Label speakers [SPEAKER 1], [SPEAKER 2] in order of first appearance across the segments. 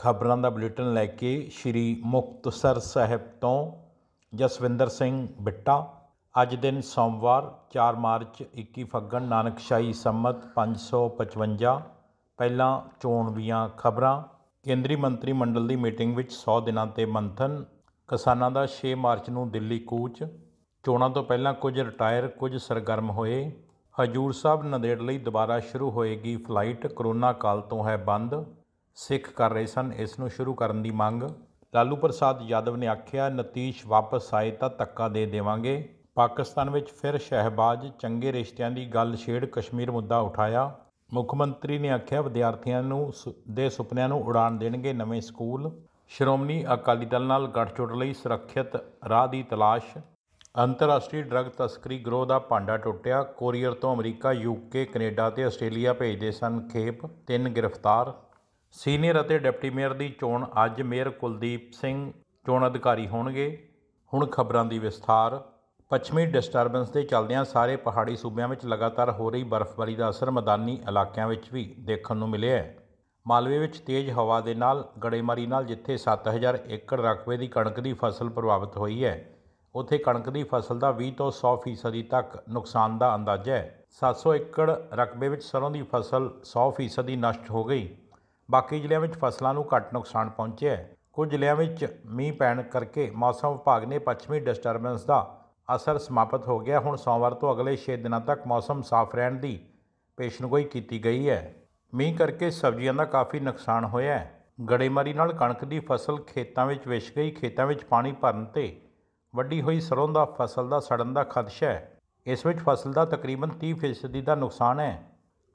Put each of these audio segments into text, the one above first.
[SPEAKER 1] ਖਬਰਾਂ ਦਾ ਬੁਲੇਟਿਨ ਲੈ ਕੇ ਸ਼੍ਰੀ ਮੁਕਤਸਰ ਸਾਹਿਬ ਤੋਂ ਜਸਵਿੰਦਰ ਸਿੰਘ ਬਿੱਟਾ ਅੱਜ ਦਿਨ ਸੋਮਵਾਰ 4 ਮਾਰਚ 21 ਫੱਗਣ ਨਾਨਕਸ਼ਾਹੀ ਸੰਮਤ 555 ਪਹਿਲਾਂ ਚੋਣ ਖਬਰਾਂ ਕੇਂਦਰੀ ਮੰਤਰੀ ਮੰਡਲ ਦੀ ਮੀਟਿੰਗ ਵਿੱਚ 100 ਦਿਨਾਂ ਤੇ ਮੰਥਨ ਕਿਸਾਨਾਂ ਦਾ 6 ਮਾਰਚ ਨੂੰ ਦਿੱਲੀ ਕੂਚ ਚੋਣਾਂ ਤੋਂ ਪਹਿਲਾਂ ਕੁਝ ਰਿਟਾਇਰ ਕੁਝ ਸਰਗਰਮ ਹੋਏ ਹਜੂਰ ਸਾਹਿਬ ਨੰਦੇੜ ਲਈ ਦੁਬਾਰਾ ਸ਼ੁਰੂ ਹੋਏਗੀ ਫਲਾਈਟ ਕਰੋਨਾ ਕਾਲ ਤੋਂ ਹੈ ਬੰਦ ਸਿੱਖ ਕਰ ਰਹੇ ਸਨ ਇਸ ਨੂੰ ਸ਼ੁਰੂ ਕਰਨ ਦੀ ਮੰਗ ਲਾਲੂ ਪ੍ਰਸਾਦ ਯਾਦਵ ਨੇ ਆਖਿਆ ਨਤੀਸ਼ ਵਾਪਸ ਆਏ ਤਾਂ ਤੱਕਾ ਦੇ ਦੇਵਾਂਗੇ ਪਾਕਿਸਤਾਨ ਵਿੱਚ ਫਿਰ ਸ਼ਹਿਬਾਜ਼ ਚੰਗੇ ਰਿਸ਼ਤਿਆਂ ਦੀ ਗੱਲ ਛੇੜ ਕਸ਼ਮੀਰ ਮੁੱਦਾ ਉਠਾਇਆ ਮੁੱਖ ਮੰਤਰੀ ਨੇ ਆਖਿਆ ਵਿਦਿਆਰਥੀਆਂ ਨੂੰ ਦੇ ਸੁਪਨਿਆਂ ਨੂੰ ਉਡਾਣ ਦੇਣਗੇ ਨਵੇਂ ਸਕੂਲ ਸ਼੍ਰੋਮਣੀ ਅਕਾਲੀ ਦਲ ਨਾਲ ਗੱਠਜੋੜ ਲਈ ਸੁਰੱਖਿਅਤ ਰਾਹ ਦੀ ਤਲਾਸ਼ ਅੰਤਰਰਾਸ਼ਟਰੀ ਡਰੱਗ ਤਸਕਰੀ ਗਰੋਹ ਦਾ ਭਾਂਡਾ ਟੁੱਟਿਆ ਕੋਰੀਅਰ ਤੋਂ ਅਮਰੀਕਾ ਯੂਕੇ ਕੈਨੇਡਾ ਤੇ ਆਸਟ੍ਰੇਲੀਆ ਭੇਜਦੇ ਸਨ ਖੇਪ ਤਿੰਨ ਗ੍ਰਿਫਤਾਰ ਸੀਨੀਅਰ ਅਤੇ ਡਿਪਟੀ ਮੇਅਰ ਦੀ ਚੋਣ ਅੱਜ ਮੇਅਰ ਕੁਲਦੀਪ ਸਿੰਘ ਚੋਣ ਅਧਿਕਾਰੀ ਹੋਣਗੇ ਹੁਣ ਖਬਰਾਂ ਦੀ ਵਿਸਥਾਰ ਪੱਛਮੀ ਡਿਸਟਰਬੈਂਸ ਦੇ ਚੱਲਦਿਆਂ ਸਾਰੇ ਪਹਾੜੀ ਸੂਬਿਆਂ ਵਿੱਚ ਲਗਾਤਾਰ ਹੋ ਰਹੀ ਬਰਫ਼ਬਾਰੀ ਦਾ ਅਸਰ ਮੈਦਾਨੀ ਇਲਾਕਿਆਂ ਵਿੱਚ ਵੀ ਦੇਖਣ ਨੂੰ ਮਿਲਿਆ ਹੈ ਮਾਲਵੇ ਵਿੱਚ ਤੇਜ਼ ਹਵਾ ਦੇ ਨਾਲ ਗੜੇਮਾਰੀ ਨਾਲ ਜਿੱਥੇ 7000 ਏਕੜ ਰਕਬੇ ਦੀ ਕਣਕ ਦੀ ਫਸਲ ਪ੍ਰਭਾਵਿਤ ਹੋਈ ਹੈ ਉੱਥੇ ਕਣਕ ਦੀ ਫਸਲ ਦਾ 20 ਤੋਂ 100% ਤੱਕ ਨੁਕਸਾਨ ਦਾ ਅੰਦਾਜ਼ਾ ਹੈ 700 ਏਕੜ ਰਕਬੇ ਵਿੱਚ ਸਰੋਂ ਦੀ ਫਸਲ 100% ਨਸ਼ਟ ਹੋ ਗਈ ਬਾਕੀ ਜ਼ਿਲ੍ਹਿਆਂ ਵਿੱਚ ਫਸਲਾਂ ਨੂੰ ਘੱਟ ਨੁਕਸਾਨ ਪਹੁੰਚਿਆ ਹੈ ਕੁਝ ਜ਼ਿਲ੍ਹਿਆਂ ਵਿੱਚ ਮੀਂਹ ਪੈਣ ਕਰਕੇ ਮੌਸਮ ਵਿਭਾਗ ਨੇ ਪੱਛਮੀ ਡਿਸਟਰਬੈਂਸ ਦਾ ਅਸਰ ਸਮਾਪਤ ਹੋ ਗਿਆ ਹੁਣ ਸੋਮਵਾਰ ਤੋਂ ਅਗਲੇ 6 ਦਿਨਾਂ ਤੱਕ ਮੌਸਮ ਸਾਫ਼ ਰਹਿਣ ਦੀ ਪੇਸ਼ਨਗੋਈ ਕੀਤੀ ਗਈ ਹੈ ਮੀਂਹ ਕਰਕੇ ਸਬਜ਼ੀਆਂ ਦਾ ਕਾਫੀ ਨੁਕਸਾਨ ਹੋਇਆ ਹੈ ਗੜੇਮਾਰੀ ਨਾਲ ਕਣਕ ਦੀ ਫਸਲ ਖੇਤਾਂ ਵਿੱਚ ਵਿਛ ਗਈ ਖੇਤਾਂ ਵਿੱਚ ਪਾਣੀ ਭਰਨ ਤੇ ਵੱਡੀ ਹੋਈ ਸਰੋਂ ਦਾ ਫਸਲ ਦਾ ਸੜਨ ਦਾ ਖਦਸ਼ਾ ਹੈ ਇਸ ਵਿੱਚ ਫਸਲ ਦਾ ਤਕਰੀਬਨ 30% ਦਾ ਨੁਕਸਾਨ ਹੈ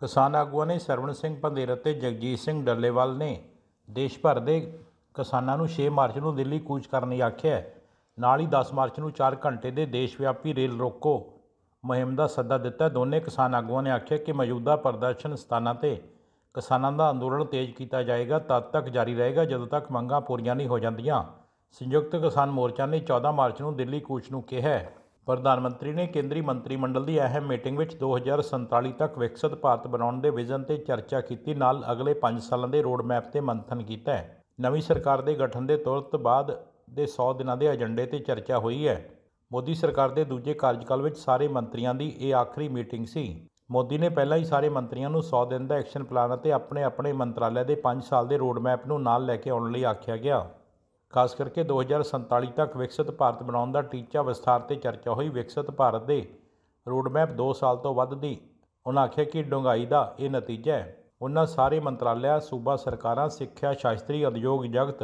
[SPEAKER 1] ਕਿਸਾਨ ਆਗੂਆਂ ਨੇ ਸਰਵਣ ਸਿੰਘ ਭੰਦੇਰ ਅਤੇ ਜਗਜੀਤ ਸਿੰਘ ਡੱਲੇਵਾਲ ਨੇ ਦੇਸ਼ ਭਰ ਦੇ ਕਿਸਾਨਾਂ ਨੂੰ 6 ਮਾਰਚ ਨੂੰ ਦਿੱਲੀ ਕੂਚ ਕਰਨ ਲਈ ਆਖਿਆ ਨਾਲ ਹੀ 10 ਮਾਰਚ ਨੂੰ 4 ਘੰਟੇ ਦੇ ਦੇਸ਼ ਵਿਆਪੀ ਰੇਲ ਰੋਕੋ ਮਹਿੰਮ ਦਾ ਸੱਦਾ ਦਿੱਤਾ ਦੋਨੇ ਕਿਸਾਨ ਆਗੂਆਂ ਨੇ ਆਖਿਆ ਕਿ ਮੌਜੂਦਾ ਪ੍ਰਦਰਸ਼ਨ ਸਥਾਨਾਂ ਤੇ ਕਿਸਾਨਾਂ ਦਾ ਅੰਦੋਲਨ ਤੇਜ਼ ਕੀਤਾ ਜਾਏਗਾ ਤਦ ਤੱਕ ਜਾਰੀ ਰਹੇਗਾ ਜਦੋਂ ਤੱਕ ਮੰਗਾਂ ਪੂਰੀਆਂ ਨਹੀਂ ਹੋ ਜਾਂਦੀਆਂ ਸੰਯੁਕਤ ਕਿਸਾਨ ਮੋਰਚਾ ਨੇ 14 ਮਾਰਚ ਨੂੰ ਦਿੱਲੀ ਕੂਚ ਨੂੰ ਕਿਹਾ ਪ੍ਰਧਾਨ ਮੰਤਰੀ ਨੇ ਕੇਂਦਰੀ ਮੰਤਰੀ ਮੰਡਲ ਦੀ ਅਹਿਮ ਮੀਟਿੰਗ ਵਿੱਚ 2047 ਤੱਕ ਵਿਕਸਿਤ ਭਾਰਤ ਬਣਾਉਣ ਦੇ ਵਿਜ਼ਨ ਤੇ ਚਰਚਾ ਕੀਤੀ ਨਾਲ ਅਗਲੇ 5 ਸਾਲਾਂ ਦੇ ਰੋਡ ਮੈਪ ਤੇ ਮੰਥਨ ਕੀਤਾ ਹੈ ਨਵੀਂ ਸਰਕਾਰ ਦੇ ਗਠਨ ਦੇ ਤੁਰੰਤ ਬਾਅਦ ਦੇ 100 ਦਿਨਾਂ ਦੇ ਏਜੰਡੇ ਤੇ ਚਰਚਾ ਹੋਈ ਹੈ ਮੋਦੀ ਸਰਕਾਰ ਦੇ ਦੂਜੇ ਕਾਰਜਕਾਲ ਵਿੱਚ ਸਾਰੇ ਮੰਤਰੀਆਂ ਦੀ ਇਹ ਆਖਰੀ ਮੀਟਿੰਗ ਸੀ ਮੋਦੀ ਨੇ ਪਹਿਲਾਂ ਹੀ ਸਾਰੇ ਮੰਤਰੀਆਂ ਨੂੰ 100 ਦਿਨ ਦਾ ਐਕਸ਼ਨ ਪਲਾਨ ਅਤੇ ਆਪਣੇ ਆਪਣੇ ਮੰਤਰਾਲੇ ਦੇ 5 ਸਾਲ ਦੇ ਰੋਡ ਮੈਪ ਨੂੰ ਨਾਲ ਲੈ ਕੇ ਆਉਣ ਲਈ ਆਖਿਆ ਗਿਆ ਖਾਸ ਕਰਕੇ 2047 ਤੱਕ ਵਿਕਸਿਤ ਭਾਰਤ ਬਣਾਉਣ ਦਾ ਟੀਚਾ ਵਿਸਥਾਰ ਤੇ ਚਰਚਾ ਹੋਈ ਵਿਕਸਿਤ ਭਾਰਤ ਦੇ ਰੋਡਮੈਪ 2 ਸਾਲ ਤੋਂ ਵੱਧ ਦੀ ਉਹਨਾਂ ਆਖਿਆ ਕਿ ਡੁੰਗਾਈ ਦਾ ਇਹ ਨਤੀਜਾ ਹੈ ਉਹਨਾਂ ਸਾਰੇ ਮੰਤਰਾਲਿਆਂ ਸੂਬਾ ਸਰਕਾਰਾਂ ਸਿੱਖਿਆ ਸ਼ਾਸਤਰੀ ਉਦਯੋਗ ਜਗਤ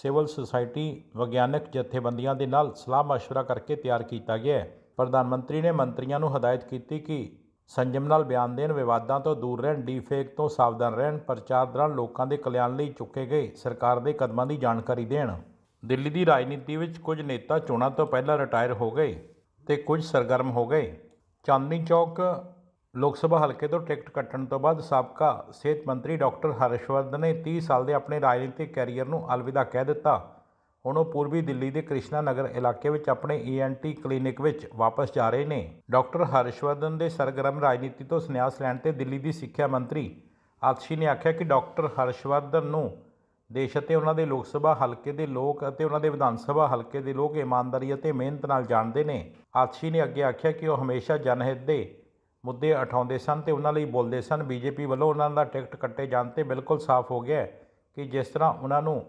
[SPEAKER 1] ਸਿਵਲ ਸੁਸਾਇਟੀ ਵਿਗਿਆਨਕ ਜਥੇਬੰਦੀਆਂ ਦੇ ਨਾਲ ਸਲਾਹ ਮਸ਼ਵਰਾ ਕਰਕੇ ਤਿਆਰ ਕੀਤਾ ਗਿਆ ਹੈ ਪ੍ਰਧਾਨ ਮੰਤਰੀ ਨੇ ਮੰਤਰੀਆਂ ਨੂੰ ਹਦਾਇਤ ਕੀਤੀ ਕਿ ਸੰਜਮ ਨਾਲ ਬਿਆਨ ਦੇਣ ਵਿਵਾਦਾਂ ਤੋਂ ਦੂਰ ਰਹਿਣ ਡੀਫੇਕ ਤੋਂ ਸਾਵਧਾਨ ਰਹਿਣ ਪ੍ਰਚਾਰ ਦੌਰਾਨ ਲੋਕਾਂ ਦੇ ਕਲਿਆਣ ਲਈ ਚੁੱਕੇ ਗਏ ਸਰਕਾਰ ਦੇ ਕਦਮਾਂ ਦੀ ਜਾਣਕਾਰੀ ਦੇਣ ਦਿੱਲੀ ਦੀ ਰਾਜਨੀਤੀ ਵਿੱਚ ਕੁਝ ਨੇਤਾ ਚੋਣਾਂ ਤੋਂ ਪਹਿਲਾਂ ਰਿਟਾਇਰ ਹੋ ਗਏ ਤੇ ਕੁਝ ਸਰਗਰਮ ਹੋ ਗਏ ਚਾਂਦਨੀ ਚੌਕ ਲੋਕ ਸਭਾ ਹਲਕੇ ਤੋਂ ਟਿਕਟ ਕੱਟਣ ਤੋਂ ਬਾਅਦ ਸਾਬਕਾ ਸਿਹਤ ਮੰਤਰੀ ਡਾਕਟਰ ਹਰਸ਼ਵਰਧਨ ਨੇ 30 ਸਾਲ ਦੇ ਆਪਣੇ ਰਾਜਨੀਤਿਕ ਕੈਰੀਅਰ ਨੂੰ ਅਲਵਿਦਾ ਕਹਿ ਦਿੱਤਾ ਹੁਣ ਉਹ ਪੂਰਬੀ ਦਿੱਲੀ ਦੇ ਕ੍ਰਿਸ਼ਨਾ ਨਗਰ ਇਲਾਕੇ ਵਿੱਚ ਆਪਣੇ ਈਐਨਟੀ ਕਲੀਨਿਕ ਵਿੱਚ ਵਾਪਸ ਜਾ ਰਹੇ ਨੇ ਡਾਕਟਰ ਹਰਸ਼ਵਰਧਨ ਦੇ ਸਰਗਰਮ ਰਾਜਨੀਤੀ ਤੋਂ ਸੰਨਿਆਸ ਲੈਣ ਤੇ ਦਿੱਲੀ ਦੀ ਸਿੱਖਿਆ ਮੰਤਰੀ ਆਤਸ਼ੀ ਨੇ ਆਖਿਆ ਕਿ ਡਾਕਟਰ ਹਰਸ਼ਵਰਧਨ ਨੂੰ ਦੇਸ਼ ਅਤੇ ਉਹਨਾਂ ਦੇ ਲੋਕ ਸਭਾ ਹਲਕੇ ਦੇ ਲੋਕ ਅਤੇ ਉਹਨਾਂ ਦੇ ਵਿਧਾਨ ਸਭਾ ਹਲਕੇ ਦੇ ਲੋਕ ਇਮਾਨਦਾਰੀ ਅਤੇ ਮਿਹਨਤ ਨਾਲ ਜਾਣਦੇ ਨੇ ਆਤਸ਼ੀ ਨੇ ਅੱਗੇ ਆਖਿਆ ਕਿ ਉਹ ਹਮੇਸ਼ਾ ਜਨਹਿਤ ਦੇ ਮੁੱਦੇ ਉਠਾਉਂਦੇ ਸਨ ਤੇ ਉਹਨਾਂ ਲਈ ਬੋਲਦੇ ਸਨ ਬੀਜੇਪੀ ਵੱਲੋਂ ਉਹਨਾਂ ਦਾ ਟਿਕਟ ਕੱਟੇ ਜਾਣ ਤੇ ਬਿਲਕੁਲ ਸਾਫ਼ ਹੋ ਗਿਆ ਕਿ ਜਿਸ ਤਰ੍ਹਾਂ ਉਹਨਾਂ ਨੂੰ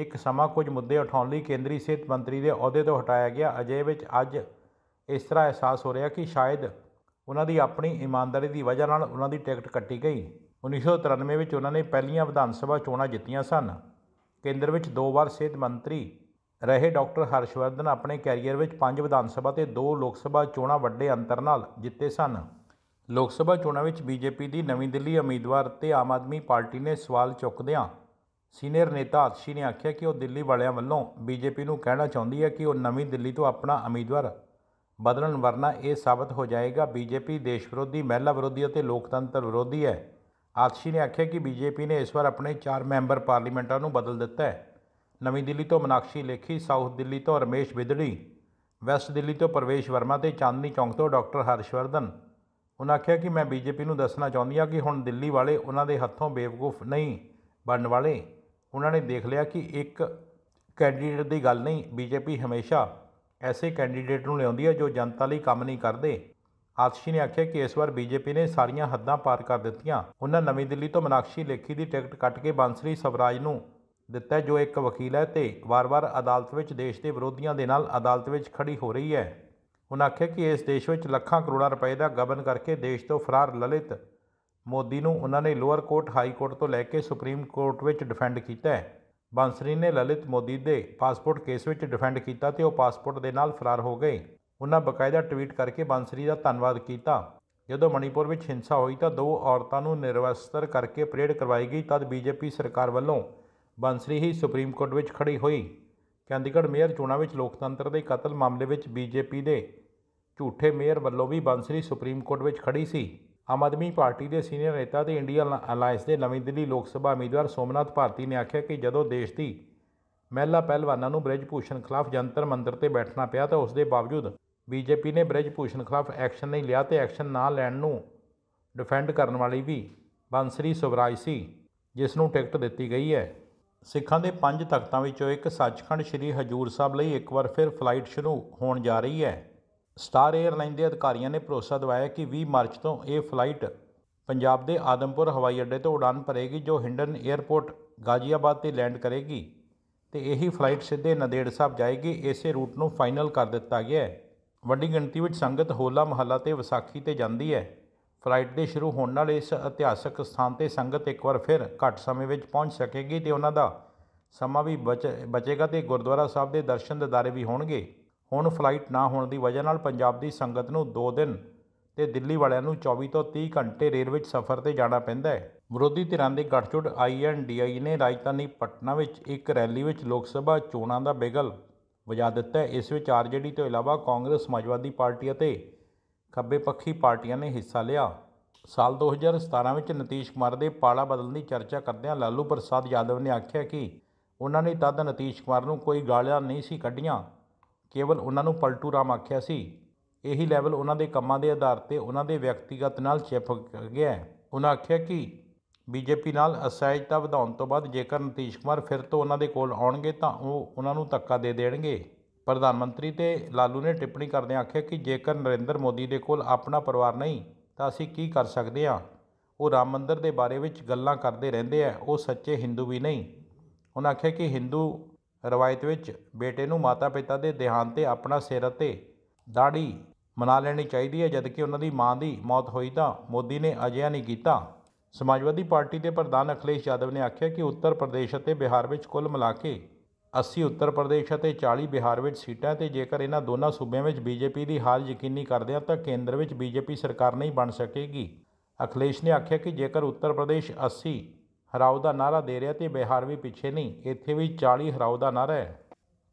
[SPEAKER 1] ਇੱਕ ਸਮਾਂ ਕੁਝ ਮੁੱਦੇ ਉਠਾਉਣ ਲਈ ਕੇਂਦਰੀ ਸਿਹਤ ਮੰਤਰੀ ਦੇ ਅਹੁਦੇ ਤੋਂ ਹਟਾਇਆ ਗਿਆ ਅਜੇ ਵਿੱਚ ਅੱਜ ਇਸ ਤਰ੍ਹਾਂ ਅਹਿਸਾਸ ਹੋ ਰਿਹਾ ਕਿ ਸ਼ਾਇਦ ਉਹਨਾਂ ਦੀ ਆਪਣੀ ਇਮਾਨਦਾਰੀ ਦੀ ਵਜ੍ਹਾ ਨਾਲ ਉਹਨਾਂ ਦੀ ਟਿਕਟ ਕੱਟੀ ਗਈ 1993 ਵਿੱਚ ਉਹਨਾਂ ਨੇ ਪਹਿਲੀਆਂ ਵਿਧਾਨ ਸਭਾ ਚੋਣਾਂ ਜਿੱਤੀਆਂ ਸਨ ਕੇਂਦਰ ਵਿੱਚ ਦੋ ਵਾਰ ਸਿਹਤ ਮੰਤਰੀ ਰਹੇ ਡਾਕਟਰ ਹਰਸ਼ਵਰਧਨ ਆਪਣੇ ਕੈਰੀਅਰ ਵਿੱਚ ਪੰਜ ਵਿਧਾਨ ਸਭਾ ਤੇ ਦੋ ਲੋਕ ਸਭਾ ਚੋਣਾਂ ਵੱਡੇ ਅੰਤਰ ਨਾਲ ਜਿੱਤੇ ਸਨ ਲੋਕ ਸਭਾ ਚੋਣਾਂ ਵਿੱਚ ਬੀਜੇਪੀ ਦੀ ਨਵੀਂ ਦਿੱਲੀ ਉਮੀਦਵਾਰ ਤੇ ਆਮ ਆਦਮੀ ਪਾਰਟੀ ਨੇ ਸਵਾਲ ਚੁੱਕਦਿਆਂ ਸੀਨੀਅਰ ਨੇਤਾ ਆਤਸ਼ੀ ਨੇ ਆਖਿਆ ਕਿ ਉਹ ਦਿੱਲੀ ਵਾਲਿਆਂ ਵੱਲੋਂ ਬੀਜੇਪੀ ਨੂੰ ਕਹਿਣਾ ਚਾਹੁੰਦੀ ਹੈ ਕਿ ਉਹ ਨਵੀਂ ਦਿੱਲੀ ਤੋਂ ਆਪਣਾ ਉਮੀਦਵਾਰ ਬਦਲਣ ਵਰਨਾ ਇਹ ਸਾਬਤ ਹੋ ਜਾਏਗਾ ਬੀਜੇਪੀ ਦੇਸ਼ ਵਿਰੋਧੀ ਮਹਿਲਾ ਵਿਰੋਧੀ ਅਤੇ ਲੋਕਤੰਤਰ ਵਿਰੋਧੀ ਹੈ ਆਤਸ਼ੀ ਨੇ ਆਖਿਆ ਕਿ ਬੀਜੇਪੀ ਨੇ ਇਸ ਵਾਰ ਆਪਣੇ 4 ਮੈਂਬਰ ਪਾਰਲੀਮੈਂਟਾਂ ਨੂੰ ਬਦਲ ਦਿੱਤਾ ਹੈ ਨਵੀਂ ਦਿੱਲੀ ਤੋਂ ਮਨਾਕਸ਼ੀ ਲੇਖੀ ਸਾਊਥ ਦਿੱਲੀ ਤੋਂ ਰਮੇਸ਼ ਵਿਦੜੀ ਵੈਸਟ ਦਿੱਲੀ ਤੋਂ ਪ੍ਰਵੇਸ਼ ਵਰਮਾ ਤੇ ਚਾਂਦਨੀ ਚੌਂਕ ਤੋਂ ਡਾਕਟਰ ਹਰਸ਼ਵਰਧਨ ਉਹਨਾਂ ਆਖਿਆ ਕਿ ਮੈਂ ਬੀਜੇਪੀ ਨੂੰ ਦੱਸਣਾ ਚਾਹੁੰਦੀ ਹਾਂ ਕਿ ਹੁਣ ਦਿੱਲੀ ਵਾਲੇ ਉਹਨਾਂ ਦੇ ਹੱਥੋਂ ਬੇਵਕੂਫ ਨਹੀਂ ਬਣਨ ਵਾਲੇ ਉਹਨਾਂ ਨੇ ਦੇਖ ਲਿਆ ਕਿ ਇੱਕ ਕੈਂਡੀਡੇਟ ਦੀ ਗੱਲ ਨਹੀਂ ਬੀਜੇਪੀ ਹਮੇਸ਼ਾ ਐਸੇ ਕੈਂਡੀਡੇਟ ਨੂੰ ਲਿਆਉਂਦੀ ਹੈ ਜੋ ਜਨਤਾ ਲਈ ਕੰਮ ਨਹੀਂ ਕਰਦੇ ਆਤਸ਼ੀ ਨੇ ਆਖਿਆ ਕਿ ਇਸ ਵਾਰ ਬੀਜੇਪੀ ਨੇ ਸਾਰੀਆਂ ਹੱਦਾਂ ਪਾਰ ਕਰ ਦਿੱਤੀਆਂ ਉਹਨਾਂ ਨਵੀਂ ਦਿੱਲੀ ਤੋਂ ਮਨਾਕਸ਼ੀ ਲੇਖੀ ਦੀ ਟਿਕਟ ਕੱਟ ਕੇ ਬਾਂਸਰੀ ਸਵਰਾਜ ਨੂੰ ਦਿੱਤਾ ਜੋ ਇੱਕ ਵਕੀਲ ਹੈ ਤੇ ਵਾਰ-ਵਾਰ ਅਦਾਲਤ ਵਿੱਚ ਦੇਸ਼ ਦੇ ਵਿਰੋਧੀਆਂ ਦੇ ਨਾਲ ਅਦਾਲਤ ਵਿੱਚ ਖੜੀ ਹੋ ਰਹੀ ਹੈ ਉਹਨਾਂ ਆਖਿਆ ਕਿ ਇਸ ਦੇਸ਼ ਵਿੱਚ ਲੱਖਾਂ ਕਰੋੜਾਂ ਰੁਪਏ ਦਾ ਗਬਨ ਕਰਕੇ ਦੇਸ਼ ਤੋਂ ਫਰਾਰ ਲਲਿਤ ਮੋਦੀ ਨੂੰ ਉਹਨਾਂ ਨੇ ਲੋਅਰ ਕੋਰਟ ਹਾਈ ਕੋਰਟ ਤੋਂ ਲੈ ਕੇ ਸੁਪਰੀਮ ਕੋਰਟ ਵਿੱਚ ਡਿਫੈਂਡ ਕੀਤਾ ਹੈ ਬਾਂਸਰੀ ਨੇ ਲਲਿਤ ਮੋਦੀ ਦੇ ਪਾਸਪੋਰਟ ਕੇਸ ਵਿੱਚ ਡਿਫੈਂਡ ਕੀਤਾ ਤੇ ਉਹ ਪਾਸਪੋਰਟ ਦੇ ਨਾਲ ਫਰਾਰ ਹੋ ਗਏ ਉਹਨਾਂ ਬਕਾਇਦਾ ਟਵੀਟ ਕਰਕੇ ਬਾਂਸਰੀ ਦਾ ਧੰਨਵਾਦ ਕੀਤਾ ਜਦੋਂ ਮਣੀਪੁਰ ਵਿੱਚ ਹਿੰਸਾ ਹੋਈ ਤਾਂ ਦੋ ਔਰਤਾਂ ਨੂੰ ਨਿਰਵਸਤਰ ਕਰਕੇ ਪ੍ਰੇਡ ਕਰਵਾਈ ਗਈ ਤਦ ਬੀਜੇਪੀ ਸਰਕਾਰ ਵੱਲੋਂ ਬਾਂਸਰੀ ਹੀ ਸੁਪਰੀਮ ਕੋਰਟ ਵਿੱਚ ਖੜੀ ਹੋਈ ਚੰਡੀਗੜ੍ਹ ਮੇਅਰ ਚੋਣਾਂ ਵਿੱਚ ਲੋਕਤੰਤਰ ਦੇ ਕਤਲ ਮਾਮਲੇ ਵਿੱਚ ਬੀਜੇਪੀ ਦੇ ਝੂਠੇ ਮੇਅਰ ਵੱਲੋਂ ਵੀ ਬਾਂਸਰੀ ਸੁਪਰੀਮ ਕੋਰਟ ਵਿੱਚ ਖੜੀ ਸੀ ਆਮ ਆਦਮੀ ਪਾਰਟੀ ਦੇ ਸੀਨੀਅਰ ਨੇਤਾ ਤੇ ਇੰਡੀਆ ਅਲਾਈਅੰਸ ਦੇ ਨਵੀਂ ਦਿੱਲੀ ਲੋਕ ਸਭਾ ਉਮੀਦਵਾਰ ਸੋਮਨਾਥ ਭਾਰਤੀ ਨੇ ਆਖਿਆ ਕਿ ਜਦੋਂ ਦੇਸ਼ ਦੀ ਮਹਿਲਾ ਪਹਿਲਵਾਨਾਂ ਨੂੰ ਬ੍ਰਿਜ ਭੂਸ਼ਣ ਖਿਲਾਫ ਜੰਤਰ ਮੰਤਰ ਤੇ ਬੈਠਣਾ ਪਿਆ ਤਾਂ ਉਸ ਦੇ ਬਾਵਜੂਦ ਬੀਜੇਪੀ ਨੇ ਬ੍ਰਿਜ ਭੂਸ਼ਣ ਖਿਲਾਫ ਐਕਸ਼ਨ ਨਹੀਂ ਲਿਆ ਤੇ ਐਕਸ਼ਨ ਨਾ ਲੈਣ ਨੂੰ ਡਿਫੈਂਡ ਕਰਨ ਵਾਲੀ ਵੀ ਬੰਸਰੀ ਸੁਵਰਾਜ ਸੀ ਜਿਸ ਨੂੰ ਟਿਕਟ ਦਿੱਤੀ ਗਈ ਹੈ ਸਿੱਖਾਂ ਦੇ ਪੰਜ ਤਖਤਾਂ ਵਿੱਚੋਂ ਇੱਕ ਸੱਚਖੰਡ ਸ੍ਰੀ ਹਜੂਰ ਸਾਹਿਬ ਲਈ ਇੱਕ ਵਾਰ ਫਿਰ ਫਲਾਈਟ ਸ਼ੁਰੂ ਹੋਣ ਜਾ ਰਹੀ ਹੈ ਸਟਾਰ ਏਅਰਲਾਈਨ ਦੇ ਅਧਿਕਾਰੀਆਂ ਨੇ ਭਰੋਸਾ ਦਿਵਾਇਆ ਕਿ 20 ਮਾਰਚ ਤੋਂ ਇਹ ਫਲਾਈਟ ਪੰਜਾਬ ਦੇ ਆਦਮਪੁਰ ਹਵਾਈ ਅੱਡੇ ਤੋਂ ਉਡਾਨ ਭਰੇਗੀ ਜੋ ਹਿੰਡਨ 에ਅਰਪੋਰਟ ਗਾਜ਼ੀਆਬਾਦ ਤੇ ਲੈਂਡ ਕਰੇਗੀ ਤੇ ਇਹੀ ਫਲਾਈਟ ਸਿੱਧੇ ਨਦੇੜ ਸਾਹਿਬ ਜਾਏਗੀ ਇਸੇ ਰੂਟ ਨੂੰ ਫਾਈਨਲ ਕਰ ਦਿੱਤਾ ਗਿਆ ਹੈ ਵੱਡੀ ਗਿਣਤੀ ਵਿੱਚ ਸੰਗਤ ਹੋਲਾ ਮਹੱਲਾ ਤੇ ਵਿਸਾਖੀ ਤੇ ਜਾਂਦੀ ਹੈ ਫਲਾਈਟ ਦੇ ਸ਼ੁਰੂ ਹੋਣ ਨਾਲ ਇਸ ਇਤਿਹਾਸਕ ਸਥਾਨ ਤੇ ਸੰਗਤ ਇੱਕ ਵਾਰ ਫਿਰ ਘੱਟ ਸਮੇਂ ਵਿੱਚ ਪਹੁੰਚ ਸਕੇਗੀ ਤੇ ਉਹਨਾਂ ਦਾ ਸਮਾਂ ਵੀ ਬਚੇਗਾ ਤੇ ਗੁਰਦੁਆਰਾ ਸਾਹਿਬ ਦੇ ਦਰਸ਼ਨ ਦਿਦਾਰੇ ਵੀ ਹੋਣਗੇ ਹੁਣ ਫਲਾਈਟ ਨਾ ਹੋਣ ਦੀ ਵਜ੍ਹਾ ਨਾਲ ਪੰਜਾਬ ਦੀ ਸੰਗਤ ਨੂੰ 2 ਦਿਨ ਤੇ ਦਿੱਲੀ ਵਾਲਿਆਂ ਨੂੰ 24 ਤੋਂ 30 ਘੰਟੇ ਰੇਲ ਵਿੱਚ ਸਫ਼ਰ ਤੇ ਜਾਣਾ ਪੈਂਦਾ ਹੈ ਵਿਰੋਧੀ ਧਿਰਾਂ ਦੇ ਗੱਠਜੋੜ ਆਈਐਨਡੀਆਈ ਨੇ ਰਾਜਧਾਨੀ ਪਟਨਾ ਵਿੱਚ ਇੱਕ ਰੈਲੀ ਵਿੱਚ ਲੋਕ ਸਭਾ ਚੋਣਾਂ ਦਾ ਬਿਗਲ ਵਜਾ ਦਿੱਤਾ ਹੈ ਇਸ ਵਿੱਚ ਆਰਜੇਡੀ ਤੋਂ ਇਲਾਵਾ ਕਾਂਗਰਸ ਸਮਾਜਵਾਦੀ ਪਾਰਟੀ ਅਤੇ ਖੱਬੇ ਪੱਖੀ ਪਾਰਟੀਆਂ ਨੇ ਹਿੱਸਾ ਲਿਆ ਸਾਲ 2017 ਵਿੱਚ ਨਤੀਸ਼ ਕੁਮਾਰ ਦੇ ਪਾਲਾ ਬਦਲਣ ਦੀ ਚਰਚਾ ਕਰਦਿਆਂ ਲਾਲੂ ਪ੍ਰਸਾਦ ਯਾਦਵ ਨੇ ਆਖਿਆ ਕਿ ਉਹਨਾਂ ਨੇ ਤਦ ਨਤੀਸ਼ ਕੁਮਾਰ ਨੂੰ ਕੋਈ ਗਾਲਾਂ ਨਹੀਂ ਸੀ ਕੱਢੀਆਂ ਕੇਵਲ ਉਹਨਾਂ ਨੂੰ ਪਲਟੂ ਰਾਮ ਆਖਿਆ ਸੀ ਇਹੀ ਲੈਵਲ ਉਹਨਾਂ ਦੇ ਕੰਮਾਂ ਦੇ ਆਧਾਰ ਤੇ ਉਹਨਾਂ ਦੇ ਵਿਅਕਤੀਗਤ ਨਾਲ ਚਿਪਕ ਗਿਆ ਉਹਨਾਂ ਆਖਿਆ ਕਿ ਬੀਜੇਪੀ ਨਾਲ ਅਸਹਿਜਤਾ ਵਧਾਉਣ ਤੋਂ ਬਾਅਦ ਜੇਕਰ ਨਤੀਸ਼ ਕੁਮਾਰ ਫਿਰ ਤੋਂ ਉਹਨਾਂ ਦੇ ਕੋਲ ਆਉਣਗੇ ਤਾਂ ਉਹ ਉਹਨਾਂ ਨੂੰ ਧੱਕਾ ਦੇ ਦੇਣਗੇ ਪ੍ਰਧਾਨ ਮੰਤਰੀ ਤੇ ਲਾਲੂ ਨੇ ਟਿੱਪਣੀ ਕਰਦੇ ਆਖਿਆ ਕਿ ਜੇਕਰ ਨਰਿੰਦਰ ਮੋਦੀ ਦੇ ਕੋਲ ਆਪਣਾ ਪਰਿਵਾਰ ਨਹੀਂ ਤਾਂ ਅਸੀਂ ਕੀ ਕਰ ਸਕਦੇ ਹਾਂ ਉਹ ਰਾਮ ਮੰਦਰ ਦੇ ਬਾਰੇ ਵਿੱਚ ਗੱਲਾਂ ਕਰਦੇ ਰਹਿੰਦੇ ਆ ਉਹ ਸੱਚੇ ਹਿੰਦੂ ਵੀ ਨਹੀਂ ਉਹਨਾਂ ਆਖਿਆ ਕਿ ਹਿੰਦੂ ਰਵਾਇਤ ਵਿੱਚ ਬੇਟੇ ਨੂੰ ਮਾਤਾ-ਪਿਤਾ ਦੇ ਦੇਹਾਂਤ ਤੇ ਆਪਣਾ ਸਿਰ ਅਤੇ ਦਾੜੀ ਮਨਾ ਲੈਣੀ ਚਾਹੀਦੀ ਹੈ ਜਦਕਿ ਉਹਨਾਂ ਦੀ ਮਾਂ ਦੀ ਮੌਤ ਹੋਈ ਤਾਂ ਮੋਦੀ ਨੇ ਅਜਿਹਾ ਨਹੀਂ ਕੀਤਾ ਸਮਾਜਵਾਦੀ ਪਾਰਟੀ ਦੇ ਪ੍ਰਧਾਨ ਅਖਲੇਸ਼ ਯਾਦਵ ਨੇ ਆਖਿਆ ਕਿ ਉੱਤਰ ਪ੍ਰਦੇਸ਼ ਅਤੇ ਬਿਹਾਰ ਵਿੱਚ ਕੁੱਲ ਮਿਲਾ ਕੇ 80 ਉੱਤਰ ਪ੍ਰਦੇਸ਼ ਅਤੇ 40 ਬਿਹਾਰ ਵਿੱਚ ਸੀਟਾਂ ਤੇ ਜੇਕਰ ਇਹਨਾਂ ਦੋਨਾਂ ਸੂਬਿਆਂ ਵਿੱਚ ਬੀਜੇਪੀ ਦੀ ਹਾਰ ਯਕੀਨੀ ਕਰਦੇ ਹਾਂ ਤਾਂ ਕੇਂਦਰ ਵਿੱਚ ਬੀਜੇਪੀ ਸਰਕਾਰ ਨਹੀਂ ਬਣ ਸਕੇਗੀ ਅਖਲੇਸ਼ ਨੇ ਆਖਿਆ ਕਿ ਜੇਕਰ ਉੱਤਰ ਪ੍ਰਦੇਸ਼ 80 ਹਰਾਓ ਦਾ ਨਾਰਾ ਦੇ ਰਿਹਾ ਤੇ ਬਿਹਾਰ ਵੀ ਪਿੱਛੇ ਨਹੀਂ ਇੱਥੇ ਵੀ 40 ਹਰਾਓ ਦਾ ਨਾਰਾ ਹੈ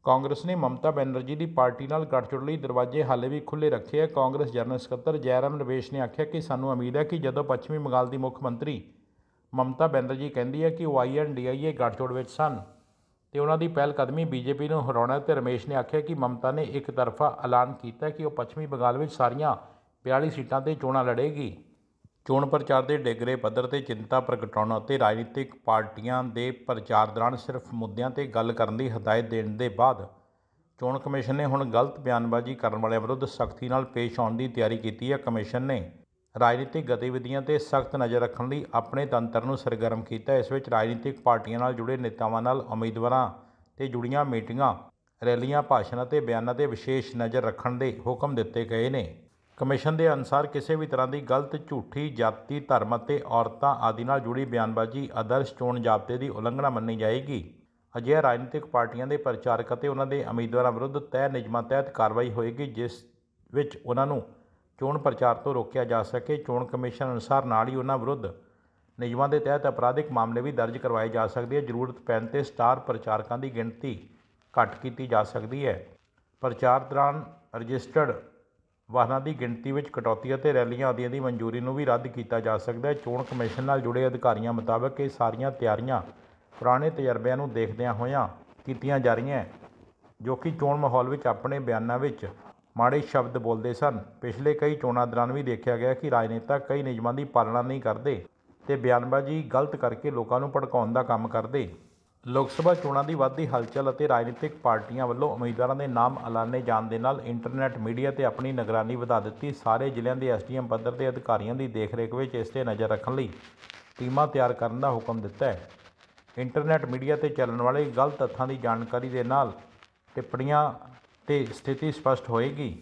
[SPEAKER 1] ਕਾਂਗਰਸ ਨੇ ਮਮਤਾ ਬੈਨਰਜੀ ਦੀ ਪਾਰਟੀ ਨਾਲ ਗੱਠਜੋੜ ਲਈ ਦਰਵਾਜ਼ੇ ਹਾਲੇ ਵੀ ਖੁੱਲੇ ਰੱਖੇ ਆ ਕਾਂਗਰਸ ਜਨਰਲ ਸਕੱਤਰ ਜੈਰਾਮ ਰਵੇਸ਼ ਨੇ ਆਖਿਆ ਕਿ ਸਾਨੂੰ ਉਮੀਦ ਹੈ ਕਿ ਜਦੋਂ ਪੱਛਮੀ ਬੰਗਾਲ ਦੀ ਮੁੱਖ ਮੰਤਰੀ ਮਮਤਾ ਬੈਨਰਜੀ ਕਹਿੰਦੀ ਹੈ ਕਿ ਉਹ ਆਈਐਨਡੀਆਈਏ ਗੱਠਜੋੜ ਵਿੱਚ ਸਨ ਤੇ ਉਹਨਾਂ ਦੀ ਪਹਿਲ ਕਦਮੀ ਬੀਜੇਪੀ ਨੂੰ ਹਰਾਉਣਾ ਤੇ ਰਮੇਸ਼ ਨੇ ਆਖਿਆ ਕਿ ਮਮਤਾ ਨੇ ਇੱਕ ਤਰਫਾ ਐਲਾਨ ਕੀਤਾ ਕਿ ਉਹ ਪੱਛਮੀ ਬੰਗਾਲ ਵਿੱਚ ਸਾਰੀਆਂ 42 ਸੀਟਾਂ ਤੇ ਚੋਣਾਂ ਲੜੇਗੀ ਚੋਣ ਪ੍ਰਚਾਰ ਦੇ ਡੇਗਰੇ ਪੱਧਰ ਤੇ ਚਿੰਤਾ ਪ੍ਰਗਟਾਉਣ ਅਤੇ ਰਾਜਨੀਤਿਕ ਪਾਰਟੀਆਂ ਦੇ ਪ੍ਰਚਾਰ ਦੌਰਾਨ ਸਿਰਫ ਮੁੱਦਿਆਂ ਤੇ ਗੱਲ ਕਰਨ ਦੀ ਹਦਾਇਤ ਦੇਣ ਦੇ ਬਾਅਦ ਚੋਣ ਕਮਿਸ਼ਨ ਨੇ ਹੁਣ ਗਲਤ ਬਿਆਨਬਾਜ਼ੀ ਕਰਨ ਵਾਲਿਆਂ ਵਿਰੁੱਧ ਸਖਤੀ ਨਾਲ ਪੇਸ਼ ਆਉਣ ਦੀ ਤਿਆਰੀ ਕੀਤੀ ਹੈ ਕਮਿਸ਼ਨ ਨੇ ਰਾਜਨੀਤਿਕ ਗਤੀਵਿਧੀਆਂ ਤੇ ਸਖਤ ਨਜ਼ਰ ਰੱਖਣ ਲਈ ਆਪਣੇ ਤੰਤਰ ਨੂੰ ਸਰਗਰਮ ਕੀਤਾ ਇਸ ਵਿੱਚ ਰਾਜਨੀਤਿਕ ਪਾਰਟੀਆਂ ਨਾਲ ਜੁੜੇ ਨੇਤਾਵਾਂ ਨਾਲ ਉਮੀਦਵਾਰਾਂ ਤੇ ਜੁੜੀਆਂ ਮੀਟਿੰਗਾਂ ਰੈਲੀਆਂ ਭਾਸ਼ਣਾਂ ਤੇ ਬਿਆਨਾਂ ਤੇ ਵਿਸ਼ੇਸ਼ ਨਜ਼ਰ ਰੱਖਣ ਦੇ ਹੁਕਮ ਦਿੱਤੇ ਗਏ ਨੇ ਕਮਿਸ਼ਨ ਦੇ ਅਨੁਸਾਰ ਕਿਸੇ ਵੀ ਤਰ੍ਹਾਂ ਦੀ ਗਲਤ ਝੂਠੀ ਜਾਤੀ ਧਰਮ ਅਤੇ ਔਰਤਾਂ ਆਦਿ ਨਾਲ ਜੁੜੀ ਬਿਆਨਬਾਜ਼ੀ ਆਦਰਸ਼ ਚੋਣ ਜ਼ਾਬਤੇ ਦੀ ਉਲੰਘਣਾ ਮੰਨੀ ਜਾਏਗੀ ਅਜਿਹੇ ਰਾਜਨੀਤਿਕ ਪਾਰਟੀਆਂ ਦੇ ਪ੍ਰਚਾਰਕ ਅਤੇ ਉਹਨਾਂ ਦੇ ਉਮੀਦਵਾਰਾਂ ਵਿਰੁੱਧ ਤੈਅ ਨਿਯਮਾਂ ਤਹਿਤ ਕਾਰਵਾਈ ਹੋਏਗੀ ਜਿਸ ਵਿੱਚ ਉਹਨਾਂ ਨੂੰ ਚੋਣ ਪ੍ਰਚਾਰ ਤੋਂ ਰੋਕਿਆ ਜਾ ਸਕੇ ਚੋਣ ਕਮਿਸ਼ਨ ਅਨੁਸਾਰ ਨਾਲ ਹੀ ਉਹਨਾਂ ਵਿਰੁੱਧ ਨਿਯਮਾਂ ਦੇ ਤਹਿਤ ਅਪਰਾਧਿਕ ਮਾਮਲੇ ਵੀ ਦਰਜ ਕਰਵਾਏ ਜਾ ਸਕਦੇ ਹੈ ਜ਼ਰੂਰਤ ਪੈਣ ਤੇ ਸਟਾਰ ਪ੍ਰਚਾਰਕਾਂ ਦੀ ਗਿਣਤੀ ਘਟ ਕੀਤੀ ਜਾ ਸਕਦੀ ਹੈ ਪ੍ਰਚਾਰ ਦੌਰਾਨ ਰਜਿਸਟਰਡ ਵਾਹਨਾਂ ਦੀ ਗਿਣਤੀ ਵਿੱਚ ਕਟੌਤੀ ਅਤੇ ਰੈਲੀਆਂ ਆਦਿ ਦੀ ਮਨਜ਼ੂਰੀ ਨੂੰ ਵੀ ਰੱਦ ਕੀਤਾ ਜਾ ਸਕਦਾ ਹੈ ਚੋਣ ਕਮਿਸ਼ਨ ਨਾਲ ਜੁੜੇ ਅਧਿਕਾਰੀਆਂ ਮੁਤਾਬਕ ਇਹ ਸਾਰੀਆਂ ਤਿਆਰੀਆਂ ਪੁਰਾਣੇ ਤਜਰਬਿਆਂ ਨੂੰ ਦੇਖਦਿਆਂ ਹੋਇਆਂ ਕੀਤੀਆਂ ਜਾ ਰਹੀਆਂ ਜੋ ਕਿ ਚੋਣ ਮਾਹੌਲ ਵਿੱਚ ਆਪਣੇ ਬਿਆਨਾਂ ਵਿੱਚ ਮਾੜੇ ਸ਼ਬਦ ਬੋਲਦੇ ਸਨ ਪਿਛਲੇ ਕਈ ਚੋਣਾਂ ਦੌਰਾਨ ਵੀ ਦੇਖਿਆ ਗਿਆ ਕਿ ਰਾਜਨੇਤਾ ਕਈ ਨਿਯਮਾਂ ਦੀ ਪਾਲਣਾ ਨਹੀਂ ਕਰਦੇ ਤੇ ਬਿਆਨਬਾਜ਼ੀ ਗਲਤ ਕਰਕੇ ਲੋਕਾਂ ਨੂੰ ਭੜਕਾਉਣ ਦਾ ਕੰਮ ਕਰਦੇ ਲੋਕ ਸਭਾ ਚੋਣਾਂ ਦੀ ਵੱਧਦੀ ਹਲਚਲ ਅਤੇ ਰਾਜਨੀਤਿਕ ਪਾਰਟੀਆਂ ਵੱਲੋਂ ਉਮੀਦਵਾਰਾਂ ਦੇ ਨਾਮ ਐਲਾਨੇ ਜਾਣ ਦੇ ਨਾਲ ਇੰਟਰਨੈਟ ਮੀਡੀਆ ਤੇ ਆਪਣੀ ਨਿਗਰਾਨੀ ਵਧਾ ਦਿੱਤੀ ਸਾਰੇ ਜ਼ਿਲ੍ਹਿਆਂ ਦੇ ਐਸਡੀਐਮ ਪੱਧਰ ਦੇ ਅਧਿਕਾਰੀਆਂ ਦੀ ਦੇਖਰੇਖ ਵਿੱਚ ਇਸ ਤੇ ਨਜ਼ਰ ਰੱਖਣ ਲਈ ਟੀਮਾਂ ਤਿਆਰ ਕਰਨ ਦਾ ਹੁਕਮ ਦਿੱਤਾ ਹੈ ਇੰਟਰਨੈਟ ਮੀਡੀਆ ਤੇ ਚੱਲਣ ਵਾਲੇ ਗਲਤ ਤੱਥਾਂ ਦੀ ਜਾਣਕਾਰੀ ਦੇ ਨਾਲ ਟਿੱਪਣੀਆਂ ਤੇ ਸਥਿਤੀ ਸਪਸ਼ਟ ਹੋਏਗੀ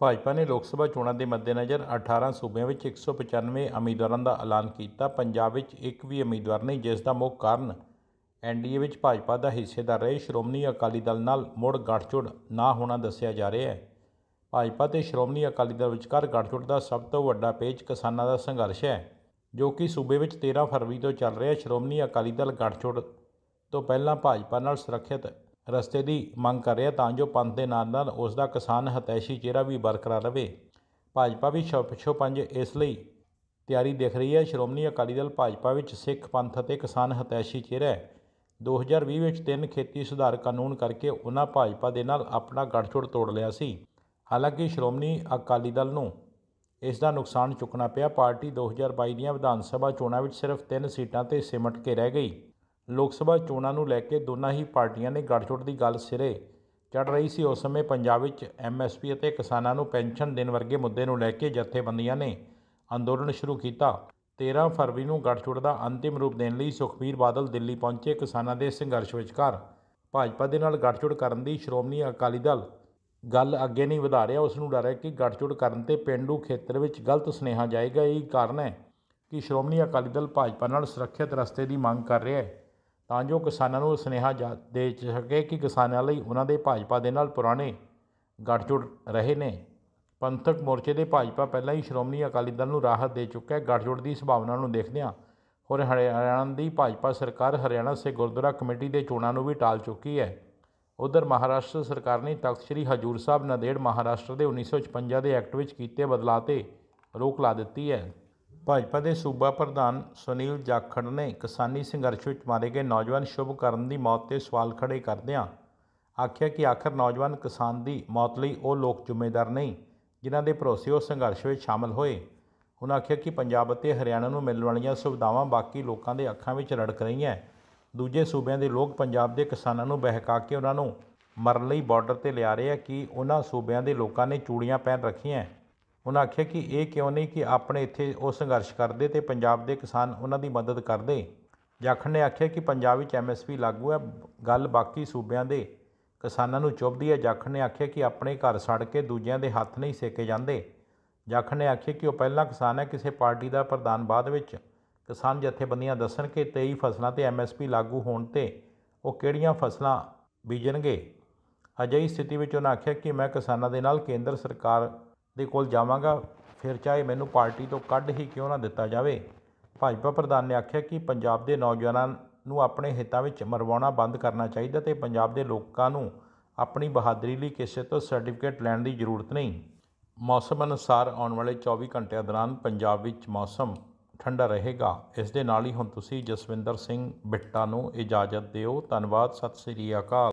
[SPEAKER 1] ਭਾਜਪਾ ਨੇ ਲੋਕ ਸਭਾ ਚੋਣਾਂ ਦੇ ਮੱਦੇਨਜ਼ਰ 18 ਸੂਬਿਆਂ ਵਿੱਚ 195 ਉਮੀਦਵਾਰਾਂ ਦਾ ਐਲਾਨ ਕੀਤਾ ਪੰਜਾਬ ਵਿੱਚ ਇੱਕ ਵੀ ਉਮੀਦਵਾਰ ਨਹੀਂ ਜਿਸ ਦਾ ਮੁੱਖ ਕਾਰਨ ਐਨਡੀਏ ਵਿੱਚ ਭਾਜਪਾ ਦਾ ਹਿੱਸੇਦਾਰ ਰਹੇ ਸ਼੍ਰੋਮਣੀ ਅਕਾਲੀ ਦਲ ਨਾਲ ਮੁੜ ਗੱਠਜੋੜ ਨਾ ਹੋਣਾ ਦੱਸਿਆ ਜਾ ਰਿਹਾ ਹੈ ਭਾਜਪਾ ਤੇ ਸ਼੍ਰੋਮਣੀ ਅਕਾਲੀ ਦਲ ਵਿਚਕਾਰ ਗੱਠਜੋੜ ਦਾ ਸਭ ਤੋਂ ਵੱਡਾ ਪੇਚ ਕਿਸਾਨਾਂ ਦਾ ਸੰਘਰਸ਼ ਹੈ ਜੋ ਕਿ ਸੂਬੇ ਵਿੱਚ 13 ਫਰਵਰੀ ਤੋਂ ਚੱਲ ਰਿਹਾ ਸ਼੍ਰੋਮਣੀ ਅਕਾਲੀ ਦਲ ਗੱਠਜੋੜ ਤੋਂ ਪਹਿਲਾਂ ਭਾਜਪਾ ਨਾਲ ਸੁਰੱਖਿਅਤ ਰਸਤੇ ਦੀ ਮੰਗ ਕਰ ਰਿਹਾ ਤਾਂ ਜੋ ਪੰਥ ਦੇ ਨਾਲ ਨਾਲ ਉਸ ਦਾ ਕਿਸਾਨ ਹਤੈਸ਼ੀ ਚਿਹਰਾ ਵੀ ਬਰਕਰਾਰ ਰਹੇ ਭਾਜਪਾ ਵੀ ਪਿਛੋ ਪੰਜ ਇਸ ਲਈ ਤਿਆਰੀ ਦਿਖ ਰਹੀ ਹੈ ਸ਼੍ਰੋਮਣੀ ਅਕਾਲੀ ਦਲ ਭਾਜਪਾ ਵਿੱਚ ਸਿੱਖ ਪੰਥ ਅਤੇ ਕਿਸਾਨ ਹਤੈਸ਼ੀ ਚਿਹਰਾ ਹੈ 2020 ਵਿੱਚ ਤਿੰਨ ਖੇਤੀ ਸੁਧਾਰ ਕਾਨੂੰਨ ਕਰਕੇ ਉਹਨਾਂ ਭਾਜਪਾ ਦੇ ਨਾਲ ਆਪਣਾ ਗੱਠਜੋੜ ਤੋੜ ਲਿਆ ਸੀ ਹਾਲਾਂਕਿ ਸ਼੍ਰੋਮਣੀ ਅਕਾਲੀ ਦਲ ਨੂੰ ਇਸ ਦਾ ਨੁਕਸਾਨ ਚੁੱਕਣਾ ਪਿਆ ਪਾਰਟੀ 2022 ਦੀਆਂ ਵਿਧਾਨ ਸਭਾ ਚੋਣਾਂ ਵਿੱਚ ਸਿਰਫ 3 ਸੀਟਾਂ ਤੇ ਸਿਮਟ ਕੇ ਰਹਿ ਗਈ ਲੋਕ ਸਭਾ ਚੋਣਾਂ ਨੂੰ ਲੈ ਕੇ ਦੋਨਾਂ ਹੀ ਪਾਰਟੀਆਂ ਨੇ ਗੱਠਜੋੜ ਦੀ ਗੱਲ ਸਿਰੇ ਚੜ ਰਹੀ ਸੀ ਉਸ ਸਮੇਂ ਪੰਜਾਬ ਵਿੱਚ ਐਮਐਸਪੀ ਅਤੇ ਕਿਸਾਨਾਂ ਨੂੰ ਪੈਨਸ਼ਨ ਦੇਣ ਵਰਗੇ ਮੁੱਦੇ ਨੂੰ ਲੈ ਕੇ ਜਥੇਬੰਦੀਆਂ ਨੇ ਅੰਦੋਲਨ ਸ਼ੁਰੂ ਕੀਤਾ 13 ਫਰਵਰੀ ਨੂੰ ਗੱਠਜੋੜ ਦਾ ਅੰਤਿਮ ਰੂਪ ਦੇਣ ਲਈ ਸੁਖਬੀਰ ਬਾਦਲ ਦਿੱਲੀ ਪਹੁੰਚੇ ਕਿਸਾਨਾਂ ਦੇ ਸੰਘਰਸ਼ ਵਿਚਕਾਰ ਭਾਜਪਾ ਦੇ ਨਾਲ ਗੱਠਜੋੜ ਕਰਨ ਦੀ ਸ਼੍ਰੋਮਣੀ ਅਕਾਲੀ ਦਲ ਗੱਲ ਅੱਗੇ ਨਹੀਂ ਵਧਾ ਰਿਹਾ ਉਸ ਨੂੰ ਡਰ ਹੈ ਕਿ ਗੱਠਜੋੜ ਕਰਨ ਤੇ ਪਿੰਡੂ ਖੇਤਰ ਵਿੱਚ ਗਲਤ ਸੁਨੇਹਾ ਜਾਏਗਾ ਇਹ ਕਾਰਨ ਹੈ ਕਿ ਸ਼੍ਰੋਮਣੀ ਅਕਾਲੀ ਦਲ ਭਾਜਪਾ ਨਾਲ ਸੁਰੱਖਿਅਤ ਰਸਤੇ ਦੀ ਮੰਗ ਕਰ ਰਿਹਾ ਹੈ ਤਾਂ ਜੋ ਕਿਸਾਨਾਂ ਨੂੰ ਸੁਨੇਹਾ ਦੇ ਸਕੇ ਕਿ ਕਿਸਾਨਾਂ ਲਈ ਉਹਨਾਂ ਦੇ ਭਾਜਪਾ ਦੇ ਨਾਲ ਪੁਰਾਣੇ ਗੱਠਜੋੜ ਰਹੇ ਨੇ ਪੰਥਕ ਮੋਰਚੇ ਦੇ ਭਾਜਪਾ ਪਹਿਲਾਂ ਹੀ ਸ਼੍ਰੋਮਣੀ ਅਕਾਲੀ ਦਲ ਨੂੰ ਰਾਹਤ ਦੇ ਚੁੱਕਾ ਹੈ ਗੱਠਜੋੜ ਦੀ ਸੰਭਾਵਨਾ ਨੂੰ ਦੇਖਦਿਆਂ ਹੋਰ ਹਰਿਆਣਾ ਦੀ ਭਾਜਪਾ ਸਰਕਾਰ ਹਰਿਆਣਾ ਸੇ ਗੁਰਦੁਆਰਾ ਕਮੇਟੀ ਦੇ ਚੋਣਾਂ ਨੂੰ ਵੀ ਟਾਲ ਚੁੱਕੀ ਹੈ ਉਧਰ ਮਹਾਰਾਸ਼ਟਰ ਸਰਕਾਰ ਨੇ ਤਖਤ ਸ੍ਰੀ ਹਜੂਰ ਸਾਹਿਬ ਨਦੇੜ ਮਹਾਰਾਸ਼ਟਰ ਦੇ 1956 ਦੇ ਐਕਟ ਵਿੱਚ ਕੀਤੇ ਬਦਲਾਅ ਤੇ ਰੋਕ ਲਾ ਦਿੱਤੀ ਹੈ ਭਾਜਪਾ ਦੇ ਸੂਬਾ ਪ੍ਰਧਾਨ ਸੁਨੀਲ ਜਾਖੜ ਨੇ ਕਿਸਾਨੀ ਸੰਘਰਸ਼ ਵਿੱਚ ਮਾਰੇ ਗਏ ਨੌਜਵਾਨ ਸ਼ੁਭ ਕਰਨ ਦੀ ਮੌਤ ਤੇ ਸਵਾਲ ਖੜੇ ਕਰਦਿਆਂ ਆਖਿਆ ਕਿ ਆਖਰ ਨੌਜਵਾਨ ਕਿਸਾਨ ਦੀ ਮੌਤ ਲਈ ਉਹ ਲੋਕ ਜ਼ਿੰਮੇਦਾਰ ਨਹੀਂ ਜਿਨ੍ਹਾਂ ਦੇ ਭਰੋਸੇ ਉਹ ਸੰਘਰਸ਼ ਵਿੱਚ ਸ਼ਾਮਲ ਹੋਏ ਉਹਨਾਂ ਆਖਿਆ ਕਿ ਪੰਜਾਬ ਅਤੇ ਹਰਿਆਣਾ ਨੂੰ ਮਿਲਣ ਵਾਲੀਆਂ ਸੁਵਿਧਾਵਾਂ ਬਾਕੀ ਲੋਕਾਂ ਦੇ ਅੱਖਾਂ ਵਿੱਚ ਰੜਕ ਰਹੀਆਂ ਦੂਜੇ ਸੂਬਿਆਂ ਦੇ ਲੋਕ ਪੰਜਾਬ ਦੇ ਕਿਸਾਨਾਂ ਨੂੰ ਬਹਿਕਾ ਕੇ ਉਹਨਾਂ ਨੂੰ ਮਰਨ ਲਈ ਬਾਰਡਰ ਤੇ ਲਿਆ ਰਹੇ ਆ ਕਿ ਉਹਨਾਂ ਸੂਬਿਆਂ ਦੇ ਲੋਕਾਂ ਨੇ ਚੂੜੀਆਂ ਪਹਿਨ ਰੱਖੀਆਂ ਉਹਨਾਂ ਆਖਿਆ ਕਿ ਇਹ ਕਿਉਂ ਨਹੀਂ ਕਿ ਆਪਣੇ ਇੱਥੇ ਉਹ ਸੰਘਰਸ਼ ਕਰਦੇ ਤੇ ਪੰਜਾਬ ਦੇ ਕਿਸਾਨ ਉਹਨਾਂ ਦੀ ਮਦਦ ਕਰਦੇ ਜਾਖੜ ਨੇ ਆਖਿਆ ਕਿ ਪੰਜਾਬ ਵਿੱਚ ਐਮਐਸਪੀ ਲਾਗੂ ਹੈ ਗੱਲ ਬਾਕੀ ਸੂਬਿਆਂ ਦੇ ਕਿਸਾਨਾਂ ਨੂੰ ਚੁੱਭਦੀ ਹੈ ਜਾਖੜ ਨੇ ਆਖਿਆ ਕਿ ਆਪਣੇ ਘਰ ਸੜ ਕੇ ਦੂਜਿਆਂ ਦੇ ਹੱਥ ਨਹੀਂ ਸੇਕੇ ਜਾਂਦੇ ਜਾਖੜ ਨੇ ਆਖਿਆ ਕਿ ਉਹ ਪਹਿਲਾ ਕਿਸਾਨ ਹੈ ਕਿਸੇ ਪਾਰਟੀ ਦਾ ਪ੍ਰਧਾਨ ਬਾਅਦ ਵਿੱਚ ਕਿਸਾਨ ਜਥੇਬੰਦੀਆਂ ਦੱਸਣ ਕਿ 23 ਫਸਲਾਂ ਤੇ ਐਮਐਸਪੀ ਲਾਗੂ ਹੋਣ ਤੇ ਉਹ ਕਿਹੜੀਆਂ ਫਸਲਾਂ ਬੀਜਣਗੇ ਅਜਿਹੀ ਸਥਿਤੀ ਵਿੱਚ ਉਹਨਾਂ ਆਖਿਆ ਕਿ ਮੈਂ ਕਿਸਾਨਾਂ ਦੇ ਨਾਲ ਕੇਂਦਰ ਸਰਕਾਰ ਦੇ ਕੋਲ ਜਾਵਾਂਗਾ ਫਿਰ ਚਾਹੇ ਮੈਨੂੰ ਪਾਰਟੀ ਤੋਂ ਕੱਢ ਹੀ ਕਿਉਂ ਨਾ ਦਿੱਤਾ ਜਾਵੇ ਭਾਜਪਾ ਪ੍ਰਧਾਨ ਨੇ ਆਖਿਆ ਕਿ ਪੰਜਾਬ ਦੇ ਨੌਜਵਾਨਾਂ ਨੂੰ ਆਪਣੇ ਹਿੱਤਾਂ ਵਿੱਚ ਮਰਵਾਉਣਾ ਬੰਦ ਕਰਨਾ ਚਾਹੀਦਾ ਤੇ ਪੰਜਾਬ ਦੇ ਲੋਕਾਂ ਨੂੰ ਆਪਣੀ ਬਹਾਦਰੀ ਲਈ ਕਿਸੇ ਤੋਂ ਸਰਟੀਫਿਕੇਟ ਲੈਣ ਦੀ ਜ਼ਰੂਰਤ ਨਹੀਂ ਮੌਸਮ ਅਨੁਸਾਰ ਆਉਣ ਵਾਲੇ 24 ਘੰਟਿਆਂ ਦੌਰਾਨ ਪੰਜਾਬ ਵਿੱਚ ਮੌਸਮ ਠੰਡਾ ਰਹੇਗਾ ਇਸ ਦੇ ਨਾਲ ਹੀ ਹੁਣ ਤੁਸੀਂ ਜਸਵਿੰਦਰ ਸਿੰਘ ਬਿੱਟਾ ਨੂੰ ਇਜਾਜ਼ਤ ਦਿਓ ਧੰਨਵਾਦ ਸਤਿ ਸ੍ਰੀ ਅਕਾਲ